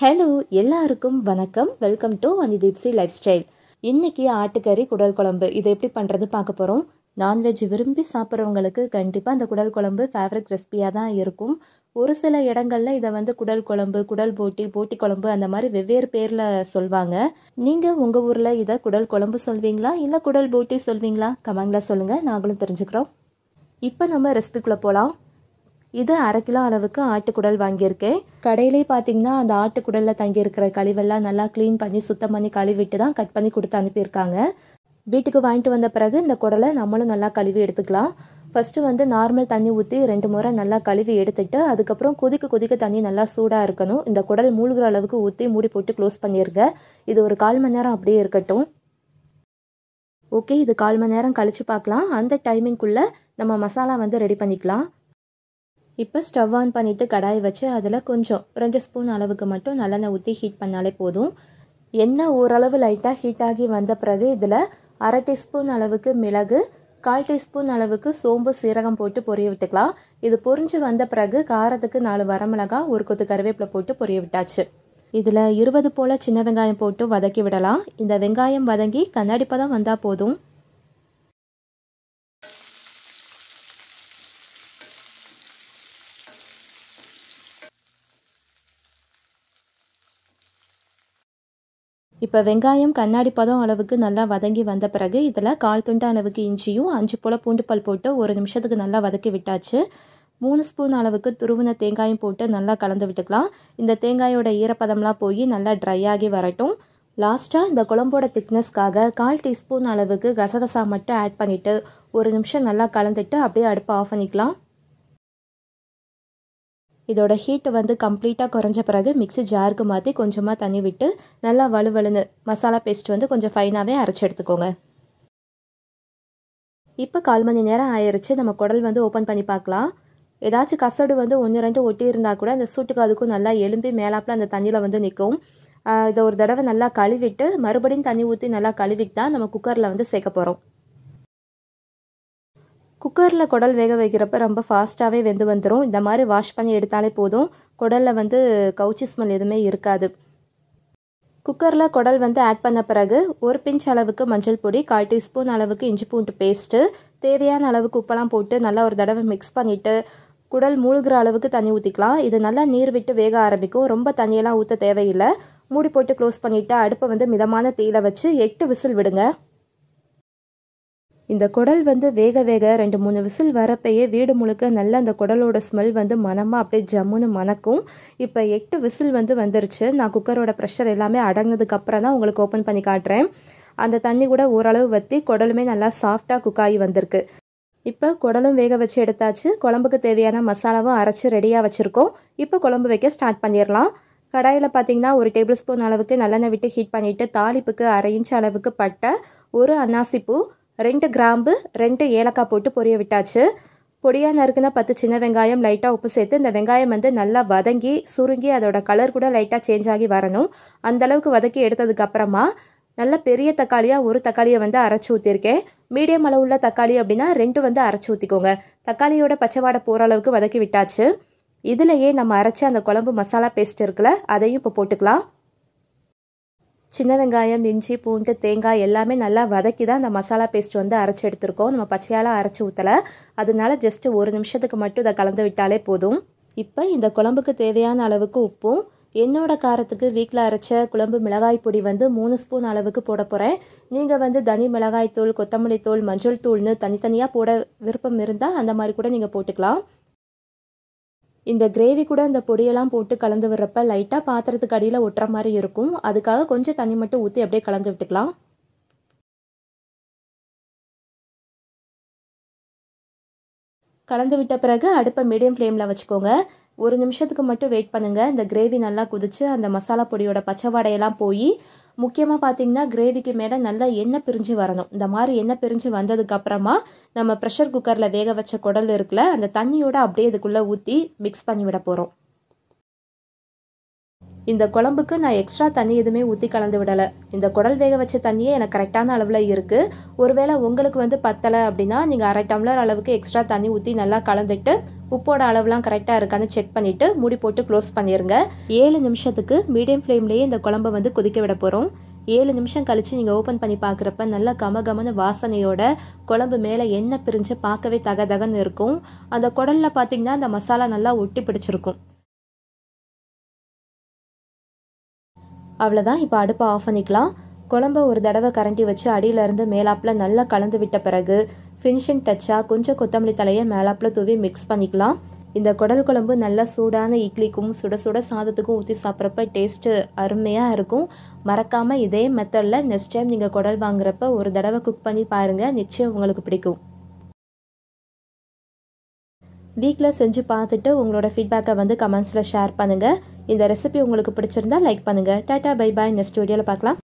hello எல்லாருக்கும் வணக்கம் welcome to தீப்சி லைஃப் ஸ்டைல் இன்றைக்கி ஆட்டுக்கறி குடல் குழம்பு இதை எப்படி பண்ணுறது பார்க்க போகிறோம் நான்வெஜ் விரும்பி சாப்பிட்றவங்களுக்கு கண்டிப்பாக அந்த குடல் குழம்பு ஃபேவரட் ரெசிபியாக தான் இருக்கும் ஒரு சில இடங்களில் இதை வந்து குடல் குழம்பு குடல் போட்டி போட்டி குழம்பு அந்த மாதிரி வெவ்வேறு பேரில் சொல்வாங்க நீங்கள் உங்கள் ஊரில் இதை குடல் குழம்பு சொல்வீங்களா இல்லை குடல் போட்டி சொல்வீங்களா கமாங்களா சொல்லுங்கள் நாங்களும் தெரிஞ்சுக்கிறோம் இப்போ நம்ம ரெசிபிக்குள்ளே போகலாம் இது அரை கிலோ அளவுக்கு ஆட்டுக்குடல் வாங்கியிருக்கேன் கடையிலே பார்த்தீங்கன்னா அந்த ஆட்டுக்குடலில் தங்கியிருக்கிற கழிவெல்லாம் நல்லா க்ளீன் பண்ணி சுத்தம் பண்ணி கழுவிட்டு தான் கட் பண்ணி கொடுத்து அனுப்பியிருக்காங்க வீட்டுக்கு வாங்கிட்டு வந்த பிறகு இந்த குடலை நம்மளும் நல்லா கழுவி எடுத்துக்கலாம் ஃபஸ்ட்டு வந்து நார்மல் தண்ணி ஊற்றி ரெண்டு முறை நல்லா கழுவி எடுத்துட்டு அதுக்கப்புறம் கொதிக்க கொதிக்க தண்ணி நல்லா சூடாக இருக்கணும் இந்த குடல் மூழ்கிற அளவுக்கு ஊற்றி மூடி போட்டு க்ளோஸ் பண்ணியிருங்க இது ஒரு கால் மணி நேரம் அப்படியே இருக்கட்டும் ஓகே இது கால் மணி நேரம் கழித்து பார்க்கலாம் அந்த டைமிங்குள்ளே நம்ம மசாலா வந்து ரெடி பண்ணிக்கலாம் இப்போ ஸ்டவ் ஆன் பண்ணிவிட்டு கடாய் வச்சு அதில் கொஞ்சம் ரெண்டு ஸ்பூன் அளவுக்கு மட்டும் நல்லெண்ணெய் ஊற்றி ஹீட் பண்ணாலே போதும் எண்ணெய் ஓரளவு லைட்டாக ஹீட் ஆகி வந்த பிறகு இதில் அரை டீஸ்பூன் அளவுக்கு மிளகு கால் டீஸ்பூன் அளவுக்கு சோம்பு சீரகம் போட்டு பொரிய விட்டுக்கலாம் இது பொரிஞ்சு வந்த பிறகு காரத்துக்கு நாலு வரமிளகா ஒரு கொத்து கருவேப்பிலை போட்டு பொரிய விட்டாச்சு இதில் இருபது போல் சின்ன வெங்காயம் போட்டு வதக்கி விடலாம் இந்த வெங்காயம் வதங்கி கண்ணாடி பதம் வந்தால் போதும் இப்போ வெங்காயம் கண்ணாடி பதம் அளவுக்கு நல்லா வதங்கி வந்த பிறகு இதில் கால் துண்டு அளவுக்கு இஞ்சியும் அஞ்சு போல் பூண்டுப்பல் போட்டு ஒரு நிமிஷத்துக்கு நல்லா வதக்கி விட்டாச்சு மூணு ஸ்பூன் அளவுக்கு துருவின தேங்காயும் போட்டு நல்லா கலந்து விட்டுக்கலாம் இந்த தேங்காயோட ஈரப்பதம்லாம் போய் நல்லா ட்ரை ஆகி வரட்டும் லாஸ்ட்டாக இந்த குழம்போட திக்னஸ்க்காக கால் டீஸ்பூன் அளவுக்கு கசகசா மட்டும் ஆட் பண்ணிவிட்டு ஒரு நிமிஷம் நல்லா கலந்துட்டு அப்படியே அடுப்பை ஆஃப் பண்ணிக்கலாம் இதோட ஹீட் வந்து கம்ப்ளீட்டாக குறைஞ்ச பிறகு மிக்ஸி ஜாருக்கு மாற்றி கொஞ்சமாக தண்ணி விட்டு நல்லா வலுவலுன்னு மசாலா பேஸ்ட் வந்து கொஞ்சம் ஃபைனாகவே அரைச்சி எடுத்துக்கோங்க இப்போ கால் மணி நேரம் ஆயிடுச்சு நம்ம குடல் வந்து ஓப்பன் பண்ணி பார்க்கலாம் ஏதாச்சும் கசடு வந்து ஒன்று ரெண்டு ஒட்டி இருந்தால் கூட அந்த சூட்டுக்கு அதுக்கும் நல்லா எலும்பி மேலாப்பில் அந்த தண்ணியில் வந்து நிற்கும் இதை ஒரு தடவை நல்லா கழுவிட்டு மறுபடியும் தண்ணி ஊற்றி நல்லா கழுவிட்டு தான் நம்ம குக்கரில் வந்து சேர்க்க போகிறோம் குக்கரில் குடல் வேக வைக்கிறப்ப ரொம்ப ஃபாஸ்ட்டாகவே வெந்து வந்துடும் இந்த மாதிரி வாஷ் பண்ணி எடுத்தாலே போதும் குடலில் வந்து கவுச்சி ஸ்மெல் எதுவுமே இருக்காது குக்கரில் குடல் வந்து ஆட் பண்ண பிறகு ஒரு பிஞ்ச் அளவுக்கு மஞ்சள் பொடி கால் டீஸ்பூன் அளவுக்கு இஞ்சி பூண்டு பேஸ்ட்டு தேவையான அளவுக்கு உப்பெல்லாம் போட்டு நல்லா ஒரு தடவை மிக்ஸ் பண்ணிவிட்டு குடல் மூழ்கிற அளவுக்கு தண்ணி ஊற்றிக்கலாம் இது நல்லா நீர் விட்டு வேக ஆரம்பிக்கும் ரொம்ப தண்ணியெல்லாம் ஊற்ற தேவையில்லை மூடி போட்டு க்ளோஸ் பண்ணிவிட்டு அடுப்பை வந்து மிதமான தீயில வச்சு எட்டு விசில் விடுங்க இந்த குடல் வந்து வேக வேக ரெண்டு மூணு விசில் வரப்பையே வீடு முழுக்க நல்லா அந்த குடலோட ஸ்மெல் வந்து மனமாக அப்படியே ஜம்முன்னு மணக்கும் இப்போ எட்டு விசில் வந்து வந்துருச்சு நான் குக்கரோட ப்ரெஷர் எல்லாமே அடங்கினதுக்கப்புறம் தான் உங்களுக்கு ஓப்பன் பண்ணி காட்டுறேன் அந்த தண்ணி கூட ஓரளவு வற்றி குடலுமே நல்லா சாஃப்டாக குக்காகி வந்திருக்கு இப்போ குடலும் வேக வச்சு எடுத்தாச்சு குழம்புக்கு தேவையான மசாலாவும் அரைச்சி ரெடியாக வச்சுருக்கோம் இப்போ குழம்பு வைக்க ஸ்டார்ட் பண்ணிடலாம் கடாயில் பார்த்தீங்கன்னா ஒரு டேபிள் ஸ்பூன் அளவுக்கு நல்லெண்ணெய் விட்டு ஹீட் பண்ணிவிட்டு தாளிப்புக்கு அரை இன்ச் அளவுக்கு பட்டை ஒரு அன்னாசிப்பூ ரெண்டு கிராம்பு ரெண்டு ஏலக்காய் போட்டு பொரிய விட்டாச்சு பொடியாக நறுக்குனா பத்து சின்ன வெங்காயம் லைட்டாக உப்பு சேர்த்து இந்த வெங்காயம் வந்து நல்லா வதங்கி சுருங்கி அதோட கலர் கூட லைட்டாக சேஞ்ச் ஆகி வரணும் அந்தளவுக்கு வதக்கி எடுத்ததுக்கப்புறமா நல்ல பெரிய தக்காளியாக ஒரு தக்காளியை வந்து அரைச்சி ஊற்றிருக்கேன் மீடியம் அளவுள்ள தக்காளி அப்படின்னா ரெண்டு வந்து அரைச்சி ஊற்றிக்கோங்க தக்காளியோட பச்சைவாடை போகிற அளவுக்கு வதக்கி விட்டாச்சு இதிலையே நம்ம அரைச்ச அந்த குழம்பு மசாலா பேஸ்ட் இருக்குல்ல அதையும் இப்போ போட்டுக்கலாம் சின்ன வெங்காயம் இஞ்சி பூண்டு தேங்காய் எல்லாமே நல்லா வதக்கி தான் அந்த மசாலா பேஸ்ட் வந்து அரைச்சி எடுத்திருக்கோம் நம்ம பச்சையால் அரைச்சி ஊற்றலை அதனால ஜஸ்ட்டு ஒரு நிமிஷத்துக்கு மட்டும் இதை கலந்து விட்டாலே போதும் இப்போ இந்த குழம்புக்கு தேவையான அளவுக்கு உப்பும் என்னோடய காரத்துக்கு வீட்டில் அரைச்ச குழம்பு மிளகாய் பொடி வந்து மூணு ஸ்பூன் அளவுக்கு போட போகிறேன் நீங்கள் வந்து தனி மிளகாய் தூள் கொத்தமல்லி தூள் மஞ்சள் தூள்னு தனித்தனியாக போட விருப்பம் இருந்தால் அந்த மாதிரி கூட நீங்கள் போட்டுக்கலாம் இந்த கிரேவி கூட இந்த பொடியெல்லாம் போட்டு கலந்து விடுறப்ப லைட்டாக பாத்திரத்துக்கு அடியில் ஒட்டுற மாதிரி இருக்கும் அதுக்காக கொஞ்சம் தண்ணி மட்டும் ஊற்றி அப்படியே கலந்து விட்டுக்கலாம் கலந்து விட்ட பிறகு அடுப்பை மீடியம் ஃப்ளேமில் வச்சுக்கோங்க ஒரு நிமிஷத்துக்கு மட்டும் வெயிட் பண்ணுங்கள் இந்த கிரேவி நல்லா குதித்து அந்த மசாலா பொடியோட பச்சை வடையெல்லாம் போய் முக்கியமாக பார்த்தீங்கன்னா கிரேவிக்கு மேலே நல்லா எண்ணெய் பிரிஞ்சு வரணும் இந்த மாதிரி எண்ணெய் பிரிஞ்சு வந்ததுக்கப்புறமா நம்ம ப்ரெஷர் குக்கரில் வேக வச்ச குடல் இருக்குல்ல அந்த தண்ணியோட அப்படியே இதுக்குள்ளே ஊற்றி மிக்ஸ் பண்ணி விட போகிறோம் இந்த குழம்புக்கு நான் எக்ஸ்ட்ரா தண்ணி எதுவுமே ஊற்றி கலந்து விடலை இந்த குடல் வேக வச்ச தண்ணியே எனக்கு கரெக்டான அளவில் இருக்குது ஒருவேளை உங்களுக்கு வந்து பத்தலை அப்படின்னா நீங்கள் அரை டம்ளர் அளவுக்கு எக்ஸ்ட்ரா தண்ணி ஊற்றி நல்லா கலந்துட்டு உப்போட அளவுலாம் கரெக்டாக இருக்கான்னு செக் பண்ணிவிட்டு மூடி போட்டு க்ளோஸ் பண்ணிடுங்க ஏழு நிமிஷத்துக்கு மீடியம் ஃப்ளேம்லேயே இந்த குழம்பை வந்து கொதிக்க விட போகிறோம் ஏழு நிமிஷம் கழித்து நீங்கள் ஓப்பன் பண்ணி பார்க்குறப்ப நல்ல கமகமன வாசனையோட குழம்பு மேலே எண்ணெய் பிரிஞ்சு பார்க்கவே தக தகன்னு இருக்கும் அந்த குடலில் பார்த்திங்கன்னா அந்த மசாலா நல்லா ஒட்டி பிடிச்சிருக்கும் அவ்வளோதான் இப்போ அடுப்பை ஆஃப் பண்ணிக்கலாம் குழம்ப ஒரு தடவை கரண்டி வச்சு அடியிலேருந்து மேலாப்பில் நல்லா கலந்து விட்ட பிறகு ஃபினிஷிங் டச்சாக கொஞ்சம் கொத்தமல்லி தலையை மேலாப்பில் தூவி மிக்ஸ் பண்ணிக்கலாம் இந்த குடல் குழம்பு நல்லா சூடான இட்லிக்கும் சுட சுட சாதத்துக்கும் ஊற்றி சாப்பிட்றப்ப டேஸ்ட்டு அருமையாக இருக்கும் மறக்காமல் இதே மெத்தடில் நெக்ஸ்ட் டைம் நீங்கள் குடல் வாங்குறப்ப ஒரு தடவை குக் பண்ணி பாருங்கள் நிச்சயம் உங்களுக்கு பிடிக்கும் வீக்கில் செஞ்சு பார்த்துட்டு உங்களோட ஃபீட்பேக்கை வந்து கமெண்ட்ஸில் ஷேர் பண்ணுங்கள் இந்த ரெசிபி உங்களுக்கு பிடிச்சிருந்தா லைக் பண்ணுங்கள் டாட்டா பை பாய் இந்த ஸ்டூடியோவில் பார்க்கலாம்